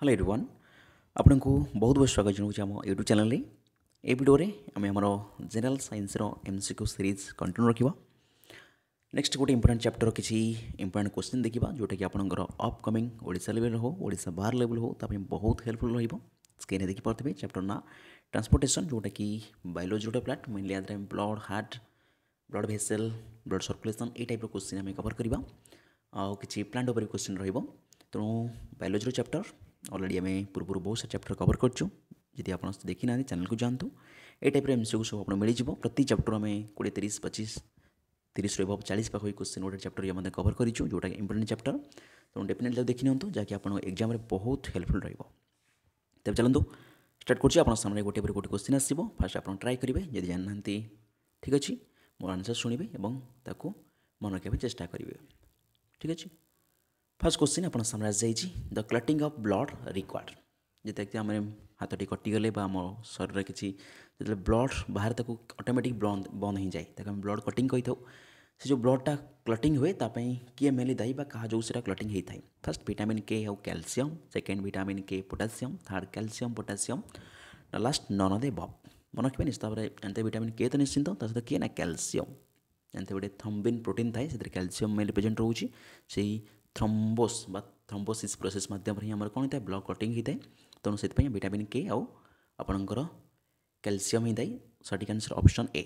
Hello everyone আপনার বহুত বহুত স্বাগত জনাওছি আমার ইউট্যুব চ্যানেলে এই ভিডিওরে আমি আমার জেনারেল সাইন্সর এমসিকু সিরিজ কন্টিনিউ রাখবা নেক্সট গোটে ইম্পর্টাট চ্যাপ্টর কিছু ইম্পর্টাট কোশ্চিন দেখা যেটাকি আপনার অপকমিং ওড়শা লেভেল হো ওড়শা বাহার লেভেল হো তাপরে বহুত হেল্পফুল রহব স্ক্রিনে দেখিপারে চ্যাপ্টর না ট্রান্সপোর্টেসন যেটাকি বায়োলোজি গোটে প্লাট মেনলি আদরে blood heart blood vessel blood circulation ଏଇ ଟାଇପ୍ର କୋଶ୍ଚିନ୍ ଆମେ କଭର୍ କରିବା ଆଉ କିଛି ପ୍ଲାଣ୍ଟ ଉପରେ କୋଶ୍ଚିନ୍ ରହିବ ତେଣୁ ବାୟୋଲୋଜିର ଚାପ୍ଟର अलरेडी आम पूर्व बहुत सारा चैप्टर कवर कर जदि आप देखी ना चैनल को जातु ये टाइप एम सी सब आपको मिल प्रति चैप्टर आम कोड़े तीस पचीस तीस एभव चालीस पाखि क्वेश्चन गोटे चैप्टर ये कवर करूँ जोटा इंपोर्टां चैप्टर तेणु डेफिनेटली देखी नि जहाँकि आप एक्जाम बहुत हेल्पफुल रोब चलतु स्टार्ट करुच्छे आप सामने गोटे गोटे क्वेश्चन आसो फास्ट आप ट्राए करेंगे जब जाना ठीक अच्छे मोर आनसर शुणी और मन रखा चेस्टा करेंगे ठीक अच्छे ଫାର୍ଷ୍ଟ କୋଶ୍ଚିନ୍ ଆପଣ ସାମ୍ନାରେ ଯାଇଛି the clotting of blood required ଯେତେ କି ଆମେ ହାତଟି କଟିଗଲେ ବା ଆମ ଶରୀରରେ କିଛି ଯେତେବେଳେ ବ୍ଲଡ୍ ବାହାରେ ତାକୁ ଅଟୋମେଟିକ୍ ବନ୍ଦ ହେଇଯାଏ ତାକୁ ଆମେ ବ୍ଲଡ୍ କଟିଂ କହିଥାଉ ସେ ଯେଉଁ ବ୍ଲଡ୍ଟା କ୍ଲଟିଂ ହୁଏ ତା ପାଇଁ କିଏ ମେଲି ଦାୟୀ ବା କାହା ଯେଉଁ ସେଟା କ୍ଲଟିଂ ହେଇଥାଏ ଫାର୍ଷ୍ଟ ଭିଟାମିନ୍ କେ ଆଉ calcium second vitamin K potassium third calcium potassium last none of the above ମନେ ରଖିବେ ନିଶ୍ଚିତ ଭାବରେ ଏମିତି ଭିଟାମିନ୍ କେ ତ ନିଶ୍ଚିନ୍ତ ତା ସହିତ କିଏ ନା କ୍ୟାଲସିୟମ୍ ଏମିତି ଗୋଟେ ଥମ୍ବିନ୍ ପ୍ରୋଟିନ୍ ଥାଏ ସେଥିରେ କ୍ୟାଲସିୟମ୍ ମେନ୍ ରିପ୍ରେଜେଣ୍ଟ ରହୁଛି ସେଇ थ्रम्बोस थ्रम्बोसीस प्रोसेस मध्यम ही कौन होता है ब्लड क्लटिंग होता है तेणु से भिटामिन के आउ आपणकर क्यालसीयम होता है सटिक आंसर ऑप्शन ए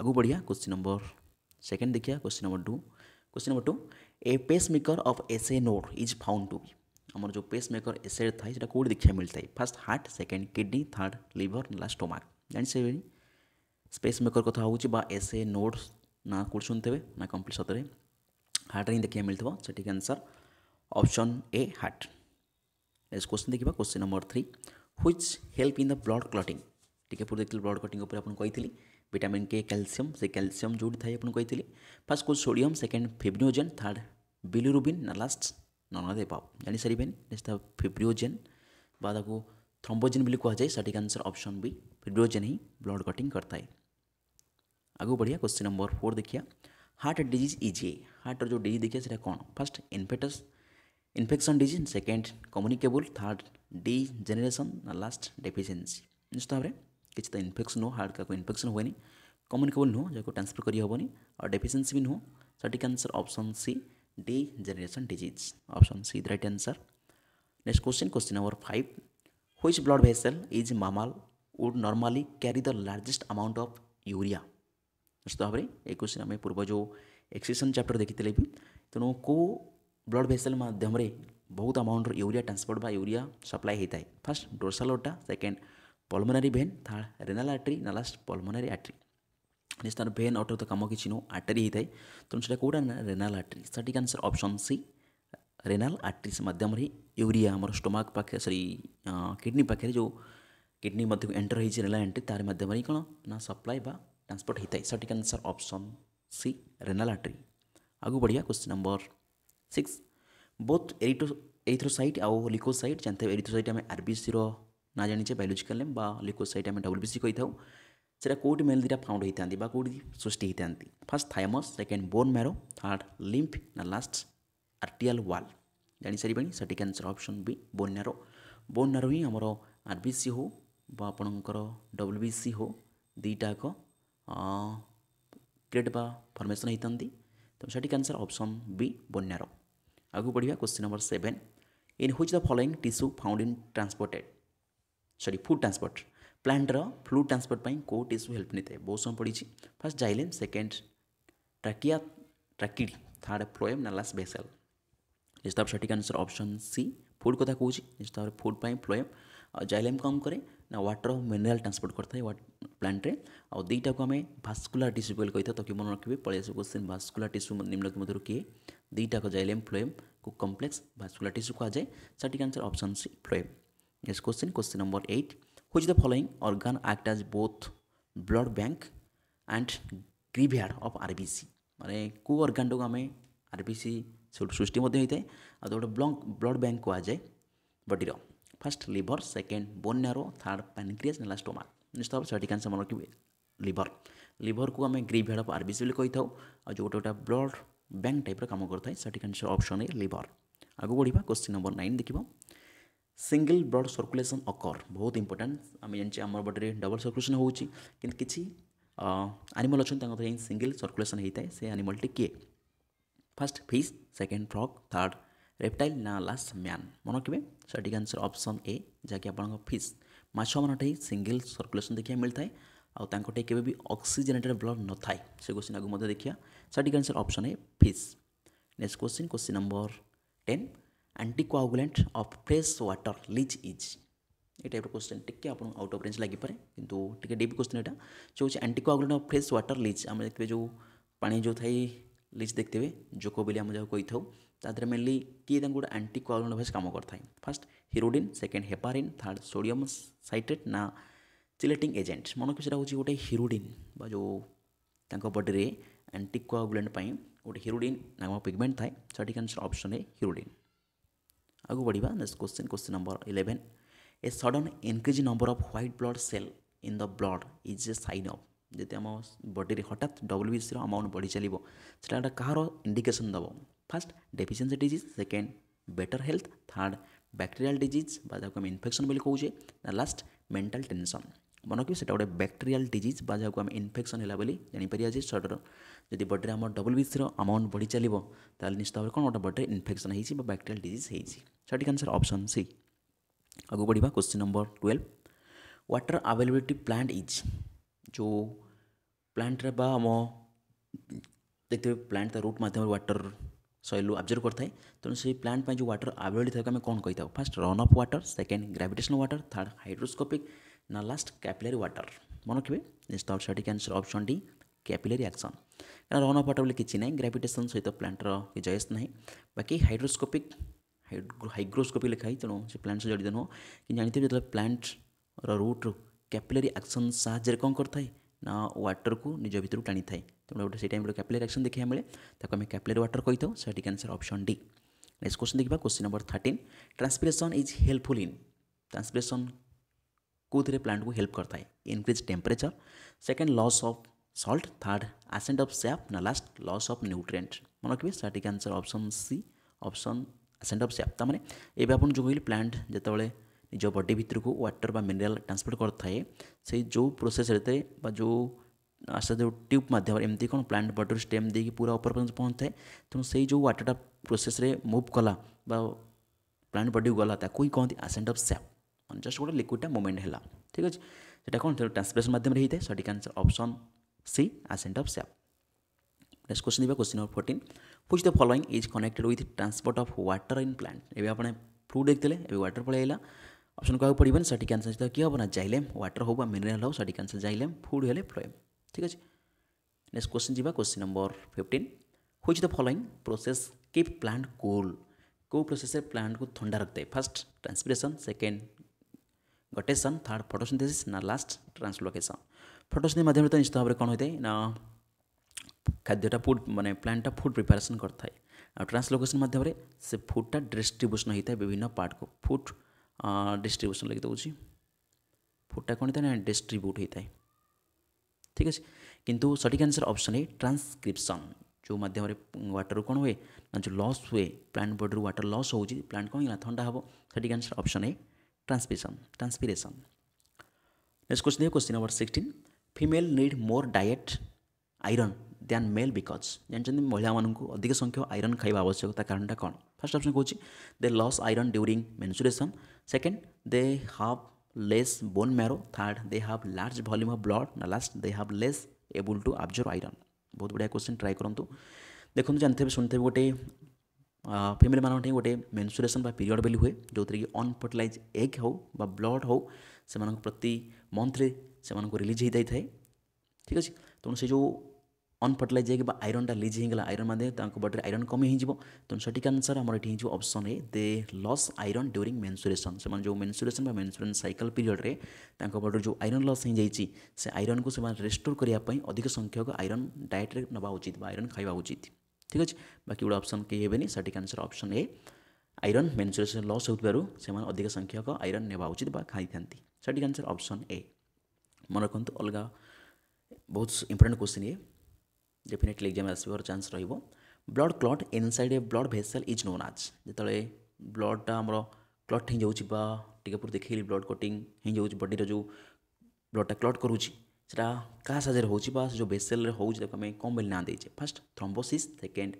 आगू बढ़िया क्वेश्चन नंबर सेकेंड देखिए question number two question number two A pacemaker of SA node is found to be आमर जो पेस मेकर एसए ए कौट देखा मिलता है first heart second kidney third liver ना स्टोमाक जानी स्पेस मेकर कथा हो एसए नोड ना कौट शुणुवे ना कम्प्लीट सतरे हार्ट हिं देखा मिलता सठिक answer option A heart next question देखा question number three which help in the blood clotting टी पूरे देखते ब्लड क्लटिंग कही विटामिन के कैल्सीयम से कैल्सीयम जो था कही फास्ट को sodium second fibrinogen third bilirubin ना लास्ट नन दे पाव जानी सारे नेक्स्ट फिब्रिओजेन বা তাকে भी कह जाए সঠিক आंसर ऑप्शन बी ফিব্রোজেন ही ब्लड কটিং करता है आगे बढ़िया क्वेश्चन नंबर फोर দেখিয়া हार्ट डिजीज इज हार्ट जो डिजीज देखिए सर कौन first infectious infection disease second communicable third degeneration last deficiency निश्चित भाव में किसी तो इनफेक्शन नुह हार्ट का इनफेक्शन हुए कम्युनिकेबल नुह जहाँ ट्रांसफर करहबन और डेफिसीयसी भी नुह सटिक answer option C degeneration disease option C the right answer next question question number five which blood vessel is mammal would normally carry the largest amount of urea निश्चित भाव एक आम पूर्व जो एक्सीसन चैप्टर देखी थे तेणु को ब्लड भेसल मध्यम बहुत अमाउंट यूरिया ट्रांसपोर्ट बा यूरिया सप्लाई होता है फास्ट ड्रोसालोटा सेकेंड पलमोनारी भेन थार्ड रेनाल आट्री ना लास्ट पलमोनारी आट्री निश्चित भेन अटर तो कम कि नुह आट्री होता है तेनालीराम कौटा रेनाल आट्री सटिक answer option C renal arteries मध्यम यूरिया आम स्टोमाक सरी किडनी पाखे अं, जो किडनी एंटर होती है रेनाल आट्री तार मध्यम कौन ना सप्लाई ट्रांसपोर्ट होता है सटिक answer option C renal artery आगे बढ़िया question number six both erythrocyte आउ लिको लिकोसाइट जानते हैं एरिथ्रोसाइट आम आरबीसी ना जाचे बायोलोजिकल नेम लिकोसाइट आम डब्ल्यू सी था सीटा कौट मेल दुटा फाउंड होती कौट सृष्टि होता first thymus second bone marrow third lymph ना लास्ट आर्टियाल व्वाल जा सारे सटिक answer option B bone marrow bone marrow ही आमर आरबीसी हो आपर डब्ल्यू बी हो दुटाक ପ୍ଲେଟ୍ ବା ଫର୍ମେସନ୍ ହୋଇଥାନ୍ତି ତେଣୁ ସଠିକ୍ ଆନ୍ସର୍ ଅପସନ୍ ବି ବନ୍ୟାର ଆଗକୁ ବଢ଼ିବା question number seven in which the following tissue found in transported sorry food transport ପ୍ଲାଣ୍ଟର ଫ୍ଲୁଡ୍ ଟ୍ରାନ୍ସପୋର୍ଟ ପାଇଁ କେଉଁ ଟିସୁ ହେଲ୍ପ ନେଇଥାଏ ବହୁତ ସମୟ ପଡ଼ିଛି first xylem second trachea tracheid third phloem ନାଲାସ୍ ବେସେଲ୍ ନିଶ୍ଚିତ ଭାବେ ସଠିକ୍ ଆନ୍ସର୍ ଅପସନ୍ ସି ଫୁଡ୍ କଥା କହୁଛି ନିଶ୍ଚିତ ଭାବରେ ଫୁଡ୍ ପାଇଁ ଫ୍ଲୋଏମ୍ ଜାଇଲେମ୍ କମ୍ କରେ ନା ୱାଟର୍ ଅଫ୍ ମିନେରାଲ୍ ଟ୍ରାନ୍ସପୋର୍ଟ କରିଥାଏ ପ୍ଲାଣ୍ଟରେ ଆଉ ଦୁଇଟାକୁ ଆମେ ଭାସ୍କୁଲାର ଟିସ୍ୟୁ ବୋଲି କହିଥାଉ ତ କି ମନେ ରଖିବେ ପଳେଇ ଆସିବ କୋଶ୍ଚିନ୍ ଭାସ୍କୁଲାର ଟିସ୍ୟୁ ନିମ୍ନକି ମଧ୍ୟରୁ କିଏ ଦୁଇଟାକ ଜାଇଲେମ୍ ଫ୍ଲୋଏମ୍କୁ କମ୍ପ୍ଲେକ୍ସ ଭାସ୍କୁଲାର ଟିସ୍ୟୁ କୁହାଯାଏ ସଠିକ୍ answer option C phloem next question question number eight which the following organ act as both blood bank and graveyard of RBC ମାନେ କେଉଁ ଅର୍ଗାନଟାକୁ ଆମେ ଆର୍ବିସି ସେଠୁ ସୃଷ୍ଟି ମଧ୍ୟ ହୋଇଥାଏ ଆଉ ଗୋଟେ ବ୍ଲଡ଼ ବ୍ଲଡ଼ ବ୍ୟାଙ୍କ କୁହାଯାଏ ବଡ଼ିର first liver second bone marrow third pancreas नेला ଷ୍ଟୋମା ନିଶ୍ଚିତ ଭାବରେ ସଠିକ୍ ଆନ୍ସର୍ ମନେ ରଖିବେ লিভর লিভরকু আমি গ্রিভ হেড অফ আরবিসি বলে কইথাও আর যে গোটে গোটা ব্লড ব্যাঙ্ক টাইপর কাম করে সেটি আনসর অপশন এ লিভর আগ বড়া কোশ্চিন নম্বর নাইন দেখব সিঙ্গল ব্লড সর্কুলেসন অকর বহুত ইম্পর্টাট আমি জানি আমার বডিরে ডবল সর্কুলেসন হচ্ছে কিন্তু কিছু আনিমাল অনেক সিঙ্গল সর্কুলেসন হয়ে থাকে সে আনিমালটি কি first fish second frog third reptile ନା ଲାସ୍ ମ୍ୟାନ୍ ମନେ ରଖିବେ ସଠିକ୍ ଆନ୍ସର୍ ଅପସନ୍ ଏ ଯାହାକି ଆପଣଙ୍କ ଫିସ୍ ମାଛମାନଙ୍କଠି ସିଙ୍ଗିଲ୍ ସର୍କୁଲେସନ୍ ଦେଖିବାକୁ ମିଳିଥାଏ ଆଉ ତାଙ୍କଠି କେବେ ବି ଅକ୍ସିଜେନେଟେଡ୍ ବ୍ଲଡ୍ ନଥାଏ ସେ କ୍ୱେଶ୍ଚିନ୍ ଆଗକୁ ମଧ୍ୟ ଦେଖିବା ସଠିକ୍ answer option A fish next question question number ten anticoagulant of fresh water leech is এই টাইপের কোশ্চেন টিকি আপনার আউট অফ রেঞ্জ লাগিপরে কিন্তু টিকি ডিপ কোশ্চেন এটা সে হচ্ছে anticoagulant of fresh water leech আমি দেখবে যে পানি যে থাকে লিজ দেখতে জোকোবিলি আমি যাকে কই থাও ତା ଦେହରେ ମେନଲି କିଏ ତାଙ୍କୁ ଗୋଟେ ଆଣ୍ଟି କୋଆଗୁଲାଣ୍ଟ କାମ କରିଥାଏ first hirudin second heparin third sodium citrate ନା ଚିଲେଟିଂ ଏଜେଣ୍ଟ ମନେକର ସେଟା ହେଉଛି ଗୋଟେ ହିରୋଡ଼ିନ୍ ବା ଯେଉଁ ତାଙ୍କ ବଡ଼ିରେ ଆଣ୍ଟି ପାଇଁ ଗୋଟେ ହିରୋଡ଼ିନ୍ ନାମକ ପିଗମେଣ୍ଟ ଥାଏ ସଠିକ୍ ଆନ୍ସର୍ ଅପସନ୍ ଏ ହିରୋଡ଼ିନ୍ ଆଗକୁ ବଢ଼ିବା next question question number eleven a sudden increase number of white blood cell in the blood is a sign of ଯଦି ଆମ ବଡ଼ିରେ ହଠାତ୍ ବି ସିର ଆମାଉଣ୍ଟ ବଢ଼ି ଚାଲିବ ସେଟା ଗୋଟେ କାହାର ଇଣ୍ଡିକେସନ୍ ଦେବ first deficiency disease second better health third bacterial disease ବା ଯାହାକୁ ଆମେ ଇନଫେକ୍ସନ୍ ବୋଲି କହୁଛେ ଲାଷ୍ଟ ମେଣ୍ଟାଲ ଟେନସନ୍ ମନେ ରଖିବେ ସେଇଟା ଗୋଟେ ବ୍ୟାକ୍ଟେରିଆଲ ଡିଜିଜ୍ ବା ଯାହାକୁ ଆମେ ଇନଫେକ୍ସନ୍ ହେଲା ବୋଲି ଜାଣିପାରିବା ଯେ ସର୍ଟର ଯଦି ବଡ଼ିରେ ଆମର ଡବଲ୍ ବିସିର ଆମାଉଣ୍ଟ ବଢ଼ି ଚାଲିବ ତାହେଲେ ନିଶ୍ଚିତ ଭାବରେ କ'ଣ ଗୋଟେ ବଡ଼ିରେ ଇନଫେକ୍ସନ୍ ହେଇଛି ବା ବ୍ୟାକ୍ଟେରିଆଲ ଡିଜିଜ୍ ହେଇଛି ସଠିକ୍ ଆନ୍ସର୍ ଅପସନ୍ ସି ଆଗକୁ ବଢ଼ିବା question number twelve water availability plant is ଯେଉଁ ପ୍ଲାଣ୍ଟରେ ବା ଆମ ଦେଖିଥିବେ ପ୍ଲାଣ୍ଟ ତା ରୁଟ୍ ମାଧ୍ୟମରେ ୱାଟର सैलू अब्जर्व करें तेनाली से प्लांट जो वाटर आवेलेबल था कौन कही first run off water second gravitation water third hygroscopic ना लास्ट कैपिलारी व्टर मन रखे निश्चित भाव सठिक answer option D capillary action क्या रन अफ व्टर बोले किसी ना ग्राविटेसन सहित प्लांटर कि जयस ना बाकी हाइड्रोस्कोपिक हाइग्रोस्कोपिक लिखा है तेनाली से प्लांट से जड़ित नुह कि जानते जो प्लांट रूट्रु कैपिलारी आक्सन साय कौन करें ना व्टर को निज भितर टाणी थाए तुम तो गोटे सही टाइम कैपिलर एक्शन देखा मिले आम कैपिलर वाटर कही था so answer option D next question देखा question number thirteen transpiration is helpful in transpiration कौन प्लांट को हेल्प तो करता है increase temperature second loss of salt third ascent of sap ना लास्ट लस अफ न्यूट्रिएंट मन रखिए सटिक answer option C option ascent of sap ताने एवं आप जो कहली प्लांट जो निज बडी भितर को वाटर बा मिनेराल ट्रांसपोर्ट करता है से जो प्रोसेस जो आसा जो ट्यूब मध्यम एमती कौन प्लांट बटर स्टेम दे कि पूरा ऊपर पर्यटन पहुँच थाए तेनाली वाटरटा प्रोसेस मुव कला प्लांट बडी गला ही कहते आसेंट अफ सैप मैंने जस्ट गोटे लिक्विडा मुमेंट है ठीक है से कौन थे ट्रांसप्रेस मध्यम होता है सटिक answer option C ascent of sap next question देखा question number fourteen which the following is connected with transport of water in plant ये आपने फ्रू देखते हैं व्टर पलैला अप्सन कहक पड़े सटिक आंसर सहित हम ना जैलेम व्टर हो मिनेराल हो सटिक आंसर जैलेम फुड हेल्ले फ्लोएम ठीक अच्छे नेक्स्ट क्वेश्चन जी question number fifteen which the following process keep plant cool कौ प्रोसेस प्लांट को थंडा रखता है first transpiration second guttation third photosynthesis ना लास्ट ट्रांसलोकेशन फटोसिंथेसिस माध्यम तो निश्चित भाव में तो कौन होता है ना खाद्यटा फुड मानने प्लांटा फुड प्रिपेरेसन करता है ट्रांसलोकेसन मध्यम से फुडटा डिस्ट्रब्यूसन होता है विभिन्न पार्ट को फुड डिस्ट्रब्यूसन लगी दे फुडटा कौन होता है ना डिस्ट्रब्यूट होता है ठीक আছে কিন্তু সঠিক আনসার অপশন এ ট্রান্সক্রিপশন जो मध्यम व्टर कौन हुए ना जो लस हुए प्लांट बडी व्टर लस हो प्लांट कौन थंडा हम सठिक answer option A transpiration transpiration next question है question number sixteen female need more diet iron than male because जानते महिला मानक अधिक संख्यक आईरन खावा आवश्यकता କାରଣଟା कौन फास्ट अप्सन कौन they lose iron during menstruation second they have less bone marrow. Third, they have large volume of blood ना last they have less able to absorb iron. बहुत बढ़िया क्वेश्चन ट्राए करूँ तो। देखो तो जानते हैं सुनते गोटे फिमेल मान गोटे मेनसुरेसन पीरियड बोली हुए जो थी अनफर्टिलइज एग् हो ब्लड हो प्रति मंथ्रे से रिलीज होता है ठीक अच्छे तेणु जो अनफर्टिलाइज आईरन आईरनटा लिज होगा आईरन मध्य बडी आईरन कमी हो तो सठिक आंसर आम ये अप्सन ए दे लस आईरन ड्यूरींग मेनसुरेसन से जो मेनसुरेसन मेनसुरेन सैकल पीरियड बडी जो आईरन लस हो जाए से आईरन को रेस्टोर करने अधिक संख्यक आईरन डाएट्रे ना उचित आईरन खावा उचित ठीक अच्छे बाकी गोटे अप्सन कई हेनी सठिक answer option A iron menstruation loss होने अधिक संख्यक आईरन ने उचित खाई था सठिक आंसर अप्सन ए मन रखु अलग बहुत इंपोर्टाट क्वेश्चन ये ଡେଫିନେଟଲି ଏକ୍ଜାମ୍ ଆସିବାର ଚାନ୍ସ ରହିବ blood clot inside a blood vessel is known as ଯେତେବେଳେ ବ୍ଲଡ଼ଟା ଆମର କ୍ଲଟ୍ ହେଇଯାଉଛି ବା ଟିକେ ପୂର୍ବରୁ ଦେଖେଇଲି ବ୍ଲଡ଼ କଟିଂ ହେଇଯାଉଛି ବଡ଼ିର ଯେଉଁ ବ୍ଲଡ଼ଟା କ୍ଲଟ୍ କରୁଛି ସେଟା କାହା ସାହାଯ୍ୟରେ ହେଉଛି ବା ସେ ଯେଉଁ ଭେସେଲ୍ରେ ହେଉଛି ତାକୁ ଆମେ କ'ଣ ବୋଲି ନାଁ ଦେଇଛେ first thrombosis second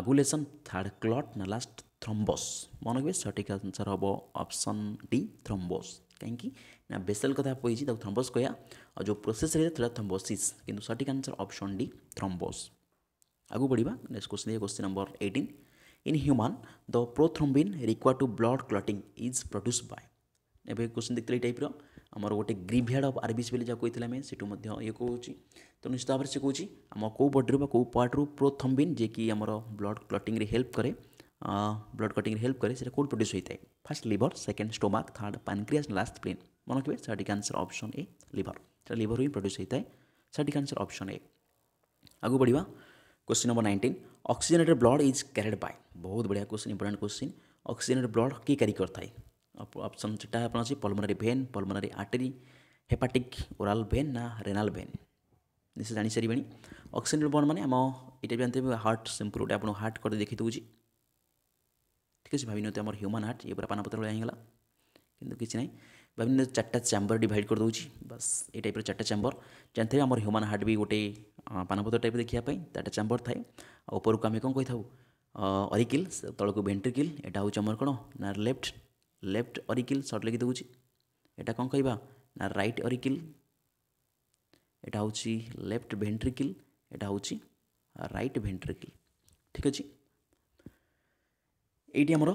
agglutination third clot ନା ଲାଷ୍ଟ ଥ୍ରମ୍ବସ୍ ମନେ ରଖିବେ ସଠିକ୍ ଆନ୍ସର୍ ହେବ ଅପସନ୍ ଡି ଥ୍ରମ୍ବୋସ୍ कहीं ना बेसल कथा कही थ्रम्बोस कह जो प्रोसेस रही थ्रम्बोसीस कि सठिक आंसर अप्सन डी थ्रम्बोस आगू बढ़ा नेक्स्ट क्वेश्चन देखिए question number eighteen in human the prothrombin require to blood clotting is produce by एवं क्वेश्चन देखते टाइप आमर गोटे ग्रीभ्याड अफ आरबिस जो जहाँ कही से ये कौन तो निश्चित भाव से कौन आम कौ बडी कौ पार्ट्रु प्रोथम्बिन जे कि आम ब्लड क्लटिंग हेल्प कै ब्लड क्लटिंग हेल्प कैसे कौन कौट प्रड्यूस होता है liver second second stomach third last spleen spleen মনে রাখবে সঠিক answer option A liver liver liver produce होता है সঠিক आंसर अप्सन ए आगू बढ़िया question number nineteen oxygenated blood is carried by बहुत बढ़िया question important question oxygenated blood किए क्यारि करता है ऑप्शन चार आप अच्छी भेन पल्मोनारी आर्टेरी हेपाटिक ओराल भेन ना रेनाल भेन निश्चित जानी सारे ऑक्सीजनेटेड ब्लड मैंने आम ये जानते हैं हार्ट सिंपल गोटे आप हार्ट कर देखी दूसरी ঠিক আছে ভাবি নিতে আমার হ্ୟୁମାନ୍ ହାର୍ଟ ଇଏ ପୁରା ପାନପତ୍ର ଭଳିଆ ହେଇଗଲା କିନ୍ତୁ କିଛି ନାହିଁ ଭାବି ନିଅନ୍ତୁ ଚାରିଟା ଚାମ୍ବର ଡିଭାଇଡ଼ କରିଦେଉଛି ବାସ୍ ଏ ଟାଇପ୍ର ଚାରିଟା ଚାମ୍ବର ଜାଣିଥିବେ ଆମର ହ୍ୟୁମାନ୍ ହାର୍ଟ ବି ଗୋଟେ ପାନପତ୍ର ଟାଇପ୍ ଦେଖିବା ପାଇଁ ଚାରିଟା ଚାମ୍ବର ଥାଏ ଆଉ ଉପରକୁ ଆମେ କ'ଣ କହିଥାଉ ଅରିକିଲ୍ ତଳକୁ ଭେଣ୍ଟ୍ରିକିଲ୍ ଏଇଟା ହେଉଛି ଆମର କ'ଣ ନା ଲେଫ୍ଟ ଲେଫ୍ଟ ଅରିକିଲ୍ ସର୍ଟ ଲେଖି ଦେଉଛି ଏଇଟା କ'ଣ କହିବା ନା ରାଇଟ୍ ଅରିକିଲ୍ ଏଇଟା ହେଉଛି ଲେଫ୍ଟ ଭେଣ୍ଟ୍ରିକିଲ୍ ଏଇଟା ହେଉଛି ରାଇଟ୍ ଭେଣ୍ଟ୍ରିକିଲ୍ ଠିକ୍ ଅଛି এইটি আমার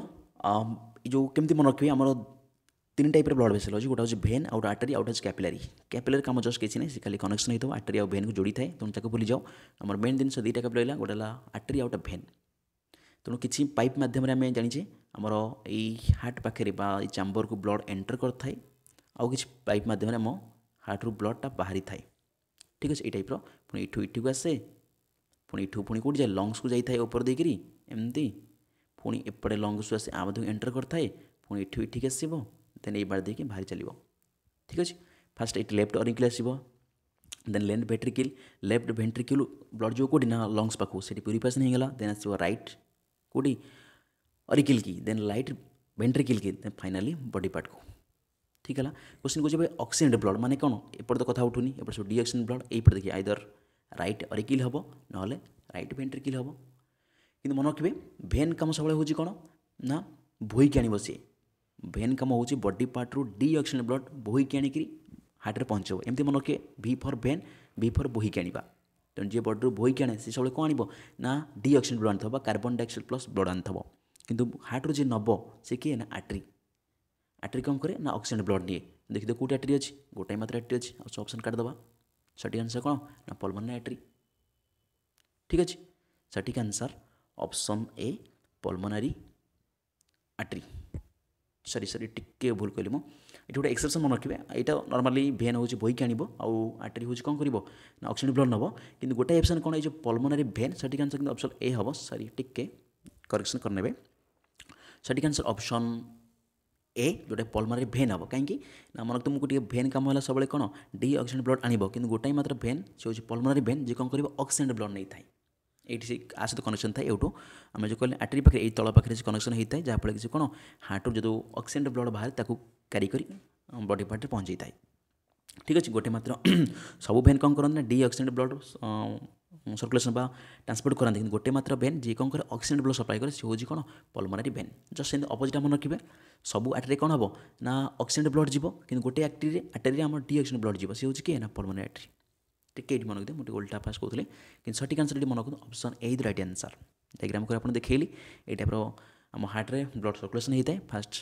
যে কেমি মনে রাখবে আমার তিন টাইপের ব্লড ভেসেল অছি গোটা হচ্ছে ভেন আউট আর্টারি আউট হচ্ছে ক্যাপিলারি ক্যাপিলারি কাম জস্ট কিছু না সে খালি কনেকশন হয়ে থাকবে আর্টারি আউ ভেনকে যোড়ি থাকে তুমি তাকে ভুলে যাও আমার মেন জিনিস দুইটা কেবল রহলা গোটা হল আর্টারি আউট ভেন তেমন কিছু পাইপ মাধ্যমে আমি জাঁচে আমার এই হার্ট পাখে বা এই চাম্বরক ব্লড এন্টর করে থাকে আউ কিছু পাইপ মাধ্যমে আমার হার্টর ব্লডটা বাহারি থাকে ঠিক আছে এই টাইপর পুঁ এঠু এঠুক আসে পুঁ এঠু পুঁ কোটি যায় লংসকে যাই থাকে উপর দিয়ে এমতি पुणि एपटे लंग सु आमधी एंटर करें पुणी इटू इटिक आसो देन यार देखिए बाहरी चलो ठीक अच्छे फास्ट ये left auricle as then left ventricle left ventricle blood जो कौटी ना लंगस पाक प्यूरीफेसन होगा देन आसो रईट कौटी अरिकिल की देन लाइट भेट्रिकिल की दे फाइनाली बडी पार्ट को ठीक है क्वेश्चन कहे अक्सीजेड ब्लड मैंने कौन एपट तो कथा उठूनी एपट सब डीअक्सीड ब्लड ये देखिए आईदर रईट अरिकिल हम ना रईट भेट्रिकिल हम कि मन रखिए भेन कम सब हूँ कौन ना बोईक आणव सी भेन कम हो बडी पार्ट्रु डी अक्सीजन ब्लड बोईक आणिक हार्ट में पहुंचे एमती मन रखिए भि फर भेन भि फर बोईक आणवा तेनाली जी बडी की आने से सब कौन आना ब्लड आनी कार्बन डाइअक्साइड प्लस ब्लड आनी थ कि हार्ट्रु जी नब से किए ना आट्री आट्री कम कैर ना अक्सीजन ब्लड निए देखिए कौट आट्री अच्छी गोटाए मात्र आट्री अच्छी सब अप्सन काट दबा सठिक आंसर कौन ना पलमन आट्री ठीक अच्छे सठिक answer option A pulmonary atria sorry sorry ଟିକେ ଭୁଲ କହିଲି ମୁଁ ଏଠି ଗୋଟେ ଏକ୍ସେପ୍ସନ୍ ମନେ ରଖିବେ ଏଇଟା ନର୍ମାଲି ଭେନ୍ ହେଉଛି ବହିକି ଆଣିବ ଆଉ ଆଟ୍ରି ହେଉଛି କ'ଣ କରିବ ନା ଅକ୍ସିଜେନ୍ ବ୍ଲଡ୍ ନେବ କିନ୍ତୁ ଗୋଟେ ଅପସନ୍ କ'ଣ ଏଇ ଯେଉଁ ପଲ୍ମୋନାରୀ ଭେନ୍ ସଠିକ୍ ଆନ୍ସର୍ କିନ୍ତୁ ଅପସନ୍ ଏ ହେବ ସରି ଟିକେ କରେକ୍ସନ୍ କରିନେବେ ସଠିକ୍ ଆନ୍ସର୍ ଅପସନ୍ ଏ ଯେଉଁଟା ପଲ୍ମୋନାରୀ ଭେନ୍ ହେବ କାହିଁକି ନା ମନେ ତୁମକୁ ଟିକେ ଭେନ୍ କାମ ହେଲା ସବୁବେଳେ କ'ଣ ଡି ଅକ୍ସିଜେନ୍ ବ୍ଲଡ୍ ଆଣିବ କିନ୍ତୁ ଗୋଟାଏ ମାତ୍ର ଭେନ୍ ସେ ହେଉଛି ପଲ୍ମୋନାରୀ ଭେନ୍ ଯିଏ କ'ଣ କରିବ ଅକ୍ସିଜେନ୍ ବ୍ଲଡ୍ ନେଇଥାଏ ଏଇଠି ସେ ଆ ସହିତ କନେକ୍ସନ୍ ଥାଏ ଏଇଠୁ ଆମେ ଯେଉଁ କହିଲେ ଆଟେରୀ ପାଖରେ ଏଇ ତଳ ପାଖରେ ସେ କନେକ୍ସନ୍ ହୋଇଥାଏ ଯାହାଫଳରେ କି ସେ କ'ଣ ହାର୍ଟରୁ ଯେଉଁ ଅକ୍ସିଜେଣ୍ଟ ବ୍ଲଡ଼ ବାହାରେ ତାକୁ କ୍ୟାରି କରି ବଡ଼ି ପାର୍ଟରେ ପହଞ୍ଚାଇଥାଏ ଠିକ୍ ଅଛି ଗୋଟେ ମାତ୍ର ସବୁ ଭେନ୍ କ'ଣ କରନ୍ତି ନା ଡି ଅକ୍ସିଜେଣ୍ଟ ବ୍ଲଡ଼ ସର୍କୁଲେସନ୍ ବା ଟ୍ରାନ୍ସପୋର୍ଟ କରନ୍ତି କିନ୍ତୁ ଗୋଟେ ମାତ୍ର ଭେନ୍ ଯିଏ କ'ଣ କରେ ଅକ୍ସିଜେଣ୍ଟ ବ୍ଲଡ଼ ସପ୍ଲାଏ କରେ ସେ ହେଉଛି କ'ଣ ପଲମୋନାରୀ ଭେନ୍ ଜଷ୍ଟ ସେମିତି ଅପୋଜିଟ୍ ମନେ ରଖିବେ ସବୁ ଆଟେରୀ କ'ଣ ହେବ ନା ଅକ୍ସିଜେଣ୍ଟ ବ୍ଲଡ଼ ଯିବ କିନ୍ତୁ ଗୋଟେ ଆଟେରୀରେ ଆଟେରୀରେ ଆମର ଡି ଅକ୍ସିଜେଣ୍ଟ ବ୍ଲଡ଼ ଯିବ ସେ ହେଉଛି କିଏ ନା ପଲମୋନାରୀ ଆଟେରୀ টিকে এটি মনে রাখবে মু উল্টা ফার্স্ট কৌলে কিন্তু সঠিক আনসর এটি মনে রাখুন অপসন এইদ রাইট আনসার ডায়াগ্রাম করে আপনার দেখাইলি এই টাইপর আম হার্টরে ব্লড সর্কুলেসন হয়ে থাকে ফার্স্ট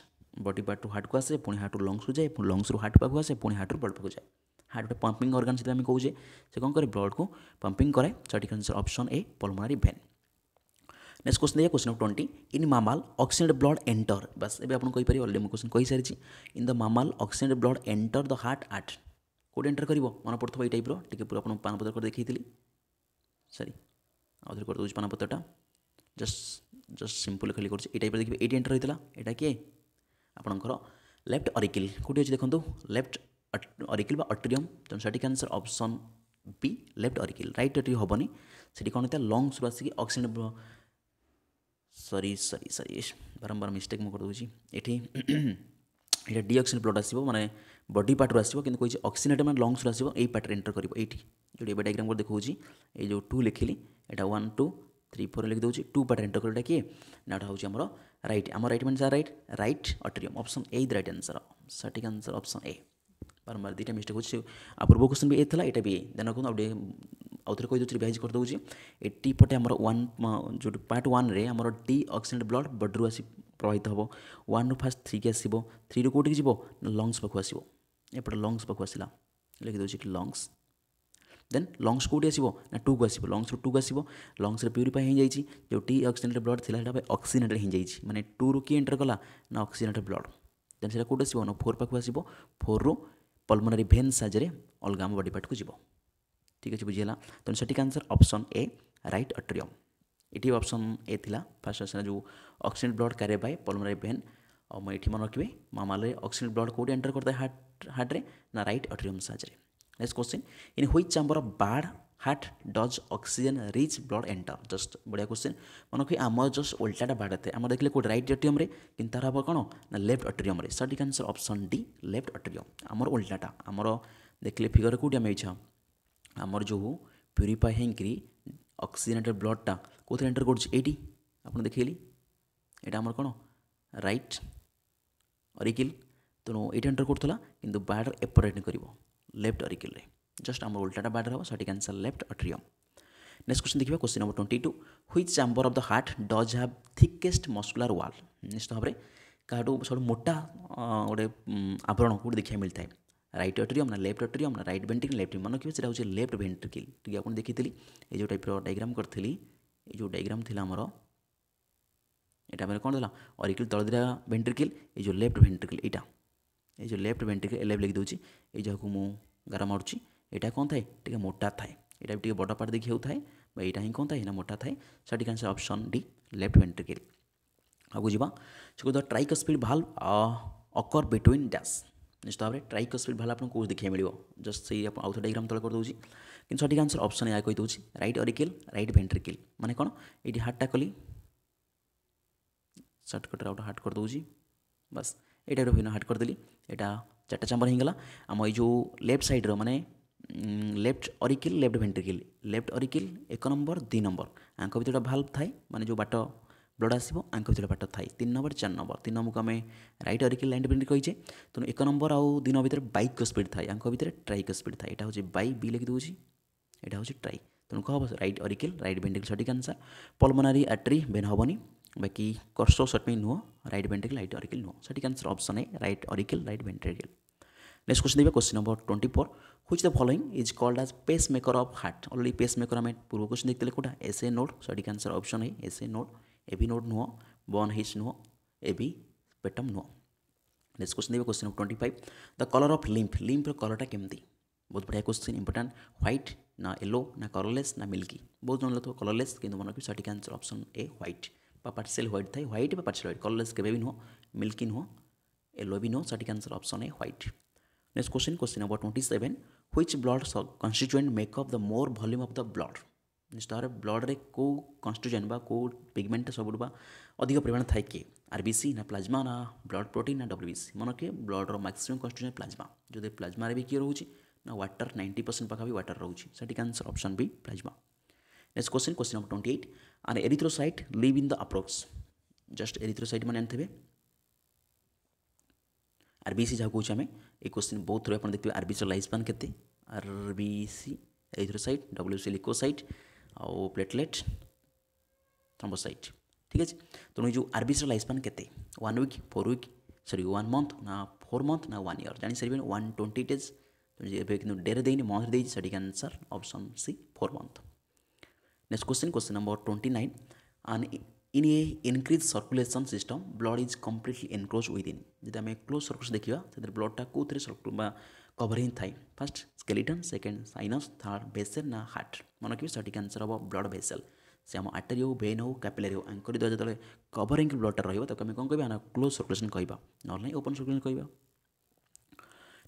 বডি পার্টু হার্টকু আসে পুঁ হার্টু লংসু যায় লংসু হার্ট পাখু আসে পুঁ হার্টু ব্লড পাখু যায় হার্ট গোটে পম্পিং অর্গান সেটা আমি কৌছে সে কম করে ব্লডকু পম্পিং করে সঠিক answer option A pulmonary vein next question देखिए question number twenty in mammal oxygenated blood enter बस ये आपको कहीपर अलरेडी क्वेश्चन कही सारी in the mammal oxygenated blood enter the heart at কোড এন্টার করব মনে পড়ুব এই টাইপ্র টিকি পুরো আপনার পানপত্র করে দেখাইলি সরি আউথরে করে দেছি পানপত্রটা জস্ট জস্ট সিম্পল খালি করছি এই টাইপ্র দেখবে এইটি এন্টার হয়েছিল এটা কি আপনার লেফট অরিকিল কোটি অছি দেখুন লেফট অরিকিল বা অট্রিয়ম তেমন সঠিক answer option B left auricle right atria হবনি সেটি কোণ হয়েছে লংস রু আসিকি অক্সিজেন সরি সরি সরি বারম্বার মিস্টেক মু করে দেছি এটি এটা ডিঅক্সিজেন ব্লড আসব মানে বডি পার্টর আসব কিন্তু কইছে অক্সিনেট মানে লংসর আসব এই পার্টরে এন্টার করব এইটি যেটি এবার ডায়াগ্রাম করে দেখছি এই যে টু লিখিলি এটা ওয়ান টু থ্রি ফোর লিখি দেছি টু পার্ট এন্টার করে এটা কি না এটা হচ্ছে আমার রাইট আমার রাইট মানে sir right right atrium option এই রাইট আনসার সঠিক আনসার অপশন এ বারম্বার দুইটা মিস্টেক হচ্ছে পূর্ব কোশ্চিন বি এ লা এটা বি দেন কোন আপডে আউথরে কইদি রিভাইজ করেদেছি এটি পটে আমার ওয়ান যে পার্ট ওয়ান্রে আমার ডি অক্সিজেন ব্লড বডিরু আসি প্রবাহিত হব ওয়ান্রু ফার্স্ট থ্রিকে আসব থ্রিরু কোটিকি যাব লংস পাখু আসব एपट लंगस पाक आसला लिखिद लंगस देन लंगस कौटी आस टू को आसो लंगस टू को आस लंगस प्यूरीफाई हो जाए जो टी अक्सीजेटेड ब्लड थी अक्सीजेटेड हो जाए मैंने टू रु कि एंटर कला ना अक्सीजेटेड ब्लड देन से कौट आसो ना फोर पाक आस फोर रू पलमरी भेन साजे अलग आम बडी पार्ट को जीव ठीक अच्छे बुझेगा तो सठिक answer option A right atrium ये अप्सन ए था फास्ट अप्सन जो oxygenated blood carrier by pulmonary vein और मैं ये मन रखे मामले अक्सीजेट ब्लड कौटी एंटर करता है हार्ट हार्ट रे ना राइट अट्रियम साजरे next question in which chamber of bird heart does oxygen rich blood enter just बढ़िया क्वेश्चन मन कि आम जस्ट उल्टाटा बाड़ थे आम देखे कौट रईट अट्रियम कि तरह हम कौन ना लेफ्ट अट्रियम सटिक answer option D left atrium आम ओल्टाटा आम देखिले फिगर कौटी आम आमर जो प्यूरीफाए होकरी अक्सीजेटेड ब्लडटा कौन एंटर कर देखली यहाँ आम कौन रईट अरिकिल ତେଣୁ ଏଇଟ୍ ଏଣ୍ଟର୍ କରୁଥିଲା କିନ୍ତୁ ବ୍ୟାଟର୍ ଏପରେଟ୍ କରିବ ଲେଫ୍ଟ ଅରିକିଲ୍ରେ ଜଷ୍ଟ ଆମର ଓଲ୍ଟାଟା ବ୍ୟାଟର୍ ହେବ ସଠିକ୍ answer left atrium next question देखा question number twenty two which chamber of the heart does have thickest muscular wall निश्चित भाव में କାହାଠୁ ସବୁଠୁ ମୋଟା ଗୋଟେ ଆବରଣ କେଉଁଠି ଦେଖିବାକୁ ମିଳିଥାଏ ରାଇଟ୍ ଅଟ୍ରିୟମ୍ ନା ଲେଫ୍ଟ ଅଟ୍ରିୟମ୍ ନା ରାଇଟ୍ ଭେଣ୍ଟ୍ରିକିଲ୍ ଲେଫ୍ଟ ମନେ ରଖିବେ ସେଇଟା ହେଉଛି ଲେଫ୍ଟ ଭେଣ୍ଟ୍ରିକିଲ୍ ଟିକେ ଆପଣ ଦେଖିଥିଲି ଏଇ ଯେଉଁ ଟାଇପ୍ର ଡାଇଗ୍ରାମ୍ କରିଥିଲି ଏଇ ଯେଉଁ ଡାଇଗ୍ରାମ୍ ଥିଲା ଆମର ଏଇଟା ଆମର କ'ଣ ଥିଲା ଅରିକିଲ୍ ତଳଦିରା ଭେଣ୍ଟ୍ରିକିଲ୍ ଏଇ ଯେଉଁ ଲେଫ୍ଟ ଭେଣ୍ଟ୍ରିକିଲ୍ ଏଇଟା ଏ ଯେଉଁ ଲେଫ୍ଟ ଭେଣ୍ଟ୍ରିକଲ୍ ଏଲେଭ୍ ଲେଖିଦେଉଛି ଏଇ ଯାହାକୁ ମୁଁ ଗାର ମାରୁଛି ଏଇଟା କ'ଣ ଥାଏ ଟିକେ ମୋଟା ଥାଏ ଏଇଟା ବି ଟିକେ ବଡ଼ ପାର୍ଟ ଦେଖି ହେଉଥାଏ ବା ଏଇଟା ହିଁ କ'ଣ ଥାଏ ଏଇଟା ମୋଟା ଥାଏ ସଠିକ୍ answer option D left ventricle ଆଗକୁ ଯିବା ସେକୁ the tricuspid valve occur between dash ନିଶ୍ଚିତ ଭାବରେ ଟ୍ରାଇକସ୍ପିଡ୍ ଭାଲ୍ଭ ଆପଣଙ୍କୁ କେଉଁଠି ଦେଖିବାକୁ ମିଳିବ ଜଷ୍ଟ ସେଇ ଆପଣ ଆଉ ଥରେ ଡାଇଗ୍ରାମ୍ ତଳେ କରିଦେଉଛି କିନ୍ତୁ ସଠିକ୍ ଆନ୍ସର୍ ଅପସନ୍ ଏହା କହିଦେଉଛି ରାଇଟ୍ ଅରିକିଲ୍ ରାଇଟ୍ ଭେଣ୍ଟ୍ରିକିଲ୍ ମାନେ କ'ଣ ଏଇଠି ହାର୍ଟଟା କଲି ସର୍ଟକଟ୍ରେ ଆଉ ଗୋଟେ ହାର୍ଟ କରିଦେଉଛି ବାସ୍ ଏଇଟାରୁ ଇନ ହାର୍ଡ଼ କରିଦେଲି ଏଇଟା ଚାରିଟା ଚାମ୍ବର ହେଇଗଲା ଆମ ଏଇ ଯେଉଁ ଲେଫ୍ଟ ସାଇଡ଼୍ର ମାନେ left auricle left ventricle left auricle ଏକ ନମ୍ବର ଦୁଇ ନମ୍ବର ଆଙ୍କ ଭିତରେ ଗୋଟେ ଭାଲ୍ଭ ଥାଏ ମାନେ ଯେଉଁ ବାଟ ବ୍ଲଡ଼ ଆସିବ ଆଙ୍କ ଭିତରେ ବାଟ ଥାଏ ତିନି ନମ୍ବର ଚାରି ନମ୍ବର ତିନି ନମ୍ବରକୁ ଆମେ ରାଇଟ୍ ଅରିକିଲ୍ ଲାଇନ୍ ଡିପେଣ୍ଡ କହିଛେ ତେଣୁ ଏକ ନମ୍ବର ଆଉ ଦୁଇ ନମ୍ବର ଭିତରେ ବାଇକ୍ର ସ୍ପିଡ଼୍ ଥାଏ ଆଙ୍କ ଭିତରେ ଟ୍ରାଇକ୍ର ସ୍ପିଡ଼୍ ଥାଏ ଏଇଟା ହେଉଛି ବାଇ ବି ଲେଖିଦେଉଛି ଏଇଟା ହେଉଛି ଟ୍ରାଇ ତେଣୁ କ'ଣ ହେବ ରାଇଟ୍ ଅରିକିଲ୍ ରାଇଟ୍ ଭେଣ୍ଟ୍ରିକିଲ୍ ସଠିକ୍ ଆନ୍ସର୍ ପଲ୍ମୋନାରୀ ଆଟ୍ରି ଭେନ୍ ହେବନି बाकी कॉर्सो सर्ट में नुह रईट वेंट्रिकल राइट अरिकल नो सटीक आंसर ऑप्शन है right auricle right ventricle next question देखिए question number twenty four which the following is called as pacemaker of heart already pacemaker आम पूर्व क्वेश्चन देखते कौटा एस ए नोड सटीक answer option है S A node A V node नुह burn hitch नुह ए V पेटम नुह नेक्स्ट क्वेश्चन देखिए question number twenty five the colour of lymph लिम्फर कलरटा केमती बहुत बढ़िया क्वेश्चन इंपोर्टाट ह्वैट ना येलो ना कलरलेस ना मिल्की बहुत जन लगता तो कलरलेस कि मन रखिए सटीक आंसर अप्सन ए ह्वैट पार्सल ह्वाइट थाए ह्वाइट बा पार्सल ह्वाइट कलरलेस के नुह मिल्की नुह येलो भी नुह सटिक आंसर अप्सन है white next question question number twenty seven which blood कन्स्टिट्युएंट make up the more volume of the blood निश्चित भाव में ब्लड्रे कौ कन्स्टिट्युएंट बा कौ पिगमेंट सब अधिक परिमाण थाए किए आरबीसी ना प्लाज्मा ना ब्लड प्रोटीन ना डब्ल्यूबीसी मन रखिए ब्लड्र मैक्सीम कन्स्टिट्युएंट प्लाज्मा जो प्लाज्मार भी किए रोचे ना वाटर नाइंटी परसेंट पाखा भी वाटर रोचे सटिक आंसर अप्सन भी plasma next question question number twenty eight और erythrocyte live in the approx just erythrocyte मैंने आनी थे आर बी जहाँ कौन आम ये क्वेश्चन बहुत थोड़े आप देखते आरबीसी लाइफ स्पैन के RBC erythrocyte W C leucocyte आउ प्लेटलेट थ्रम्बोसाइट ठीक है तेणु तो जो आरबीसी लाइफ स्पैन के वन विक फोर विक सरी वन मंथ ना फोर मंथ ना वन इयर जान सारे one twenty days day month देखिए सठिक answer option C four month next question question number twenty nine आन in a increase circulation system blood is completely enclose within जब आम close सर्कुलेस देखा से ब्लडटा तो तो कौन कभर कभरींग थाए first skeleton second sinus third vessel ना हार्ट मन रखिए सठिक आंसर हम ब्लड भेसेल से आम आटेरी हो भेन हो कैपिलारी हो आंकर द्वारा जो कभरींग ब्लडटा रोक आम कौन कह क्लोज सर्कुलेसन कह ना ओपन सर्कुलेसन कह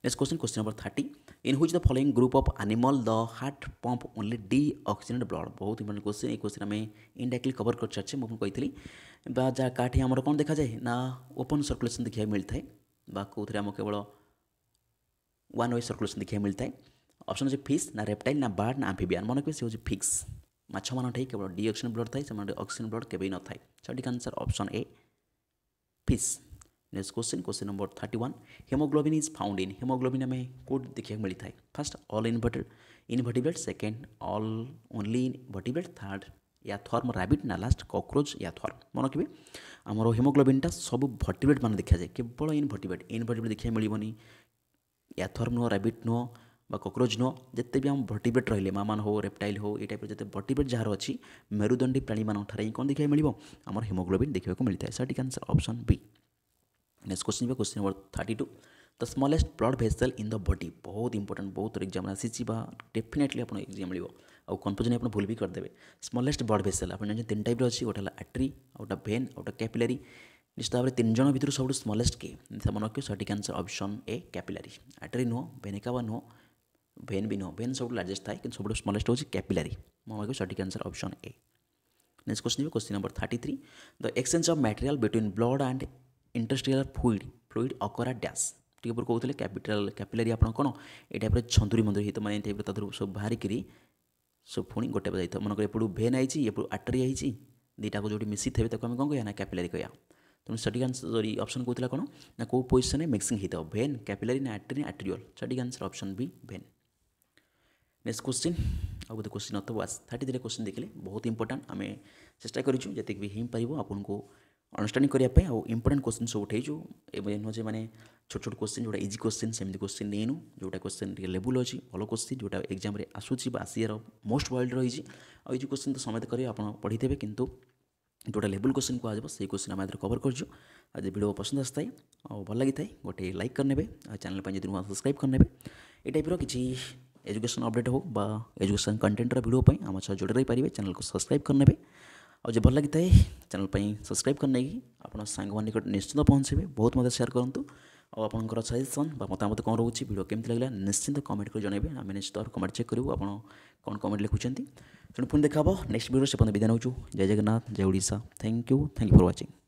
next question question number thirty in which the following group of animal the heart pump only deoxygenated blood बहुत इंपोर्टेंट क्वेश्चन ये क्वेश्चन आम इनडाइरेक्टली कवर कर सारी मुझे कही जहाँठी आमर कौन देखा जाए ना ओपन सर्कुलेसन देखा मिलता है बा कौन आम केवल वन वे सर्कुलेसन देखा मिलता है ଅପସନ୍ ହେଉଛି ଫିସ୍ ନା ରେପ୍ଟାଇଲ୍ ନା ବାର୍ଡ଼ ନା ଆମ୍ଫିବିଆନ୍ ମନେ କରିବେ ସେ ହେଉଛି ଫିକ୍ସ ମାଛମାନଙ୍କଠାରେ କେବଳ ଡିଅକ୍ସିନ୍ ବ୍ଲଡ୍ ଥାଏ ସେମାନଙ୍କରେ ଅକ୍ସିଜେନ୍ ବ୍ଲଡ୍ କେବେ ନଥାଏ ସଠିକ୍ answer option A fish next question question number thirty one haemoglobin is found in haemoglobin हमें कोड देखने को मिलता है first all inverted invertebrate second all only invertebrate third या थर्म राबिट ना लास्ट कक्रोच या थर्म मन रखे आमर हेमोग्लोबिनटा सब भर्टिब्रेट मान देखा जाए केवल इनभर्टिब्रेट इनभर्टिब्रेट देखा मिलन या थर्म नुह राबिट नुह বা ককরোচ নুহ যেতে বি আমার ভর্টিব্রেট রহলে মামান হো রেপটাইল হো এই টাইপের যেতে ভর্টিব্রেট যার অছি মেরুদণ্ডী প্রাণী মানুষ देखा কোণ দেখা মিলব আমার হিমোগ্লোবিন দেখা মিলিথায় সঠিক আনসর অপশন नेक्स्ट क्वेश्चन पे question number thirty two the smallest blood vessel in the body बहुत इंपोर्टेंट बहुत एग्जाम आसी डेफिनेटली आप एग्जाम मिले आउ कन्फ्यूजन आप भूल भी करदे स्मलेस्ट ब्लड भेसल आप जानते तीन टाइप अच्छी गोटे आट्री गोटे भेन गोटे कैपिलारी निश्चित भाव में तीन जन भितर सब स्मलेट के मन रखिए सठिक आंसर अप्सन ए कैपिलारी आट्री नुह भेनिका नुह भेन भी नुह भेन सब लार्जेस्ट था कि सब स्मलेस्ट हो कैपिलारी मन रखिए सठिक answer option A next question question number thirty three the exchange of material between blood and interstitial fluid fluid ଅକରା ଡ୍ୟାସ୍ ଟିକେ ଉପରେ କହୁଥିଲେ କ୍ୟାପିଟାଲ କ୍ୟାପିଲାରୀ ଆପଣ କ'ଣ ଏ ଟାଇପ୍ର ଛନ୍ଦୁରୀ ମନ୍ଦୁରୀ ହେଇଥିବ ମାନେ ଏ ଟାଇପ୍ର ତା ଦେହରୁ ସବୁ ବାହାରିକିରି ସବୁ ପୁଣି ଗୋଟେ ଯାଇଥିବ ମନେକର ଏପଟୁ ଭେନ୍ ହେଇଛି ଏପଟୁ ଆଟେରୀ ହେଇଛି ଦୁଇଟାକୁ ଯେଉଁଠି ମିଶିଥିବେ ତାକୁ ଆମେ କ'ଣ କହିବା ନା କ୍ୟାପିଲାରୀ କହିବା ତେଣୁ ସଠିକ୍ ଆନ୍ସର ସରି ଅପସନ୍ କହୁଥିଲା କ'ଣ ନା କେଉଁ ପୋଜିସନ୍ରେ ମିକ୍ସିଂ ହେଇଥିବ ଭେନ୍ କ୍ୟାପିଲାରୀ ନା ଆଟେରୀ ଆଟେରିଅଲ୍ ସଠିକ୍ answer option B vein next question ଆଉ ବୋଧେ क्वेश्चन ନଥିବ ବାସ୍ ଥାର୍ଟି ଥ୍ରୀରେ क्वेश्चन ଦେଖିଲେ ବହୁତ ଇମ୍ପୋର୍ଟାଣ୍ଟ ଆମେ ଚେଷ୍ଟା କରିଛୁ ଯେତିକି ବି ହେଇପାରିବ ଆପଣଙ୍କୁ अंडरस्टाँग करने आउ क्वेश्चन सब उठे नुह मैंने छोट छोट क्वेश्चन जोटा इजी क्वेश्चन सेमती क्वेश्चन नहींनु जोटा क्वेश्चन लेवल अच्छी भल क्वेश्चन जोटा एक्जाम आसूसी आसीआर मोस्ट वर्ल्ड रही तो तो है आज क्वेश्चन तो समेत करेंगे आप पढ़ी थे कि जोटा लेवल क्वेश्चन कह से क्वेश्चन आम कवर करूँ आज भिड पसंद आसता है और भल लगी गोटे लाइक करने चैनल पर सब्सक्राइब करने ये टाइप किसी एजुकेशन अपडेट हो एजुकेशन कंटेन्टर भिड आम सह जोड़े रही पारे चैनल को सब्सक्राइब करने ଆଉ ଯଦି ଭଲ ଲାଗିଥାଏ ଚ୍ୟାନେଲ୍ ପାଇଁ ସବସ୍କ୍ରାଇବ୍ କରି ନେଇକି ଆପଣ ସାଙ୍ଗମାନେ ନିକଟ ନିଶ୍ଚିନ୍ତ ପହଞ୍ଚିବେ ବହୁତ ମୋତେ ସେୟାର କରନ୍ତୁ ଆଉ ଆପଣଙ୍କର ସଜେସନ୍ ବା ମତାମତ କ'ଣ ରହୁଛି ଭିଡ଼ିଓ କେମିତି ଲାଗିଲା ନିଶ୍ଚିନ୍ତ କମେଣ୍ଟ କରି ଜଣାଇବେ ଆମେ ନିଶ୍ଚିତ କମେଣ୍ଟ ଚେକ୍ କରିବୁ ଆପଣ କ'ଣ କମେଣ୍ଟ ଲେଖୁଛନ୍ତି ତେଣୁ ପୁଣି ଦେଖା ହେବ ନେକ୍ସଟ ଭିଡ଼ିଓ ସେପର୍ଯ୍ୟନ୍ତ ବିଦାୟ ନେଉଛୁ ଜୟ ଜଗନ୍ନାଥ ଜୟ Odisha thank you thank you for watching